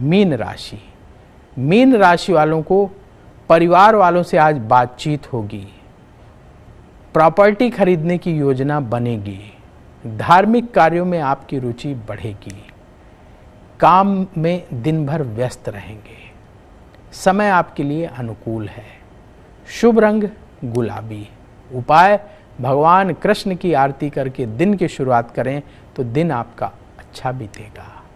mean राशि mean राशि वालों को परिवार वालों से आज बातचीत होगी प्रॉपर्टी खरीदने की योजना बनेगी धार्मिक कार्यों में आपकी रुचि बढ़ेगी काम में दिन भर व्यस्त रहेंगे समय आपके लिए अनुकूल है शुभ रंग गुलाबी उपाय भगवान कृष्ण की आरती करके दिन की शुरुआत करें तो दिन आपका अच्छा बीतेगा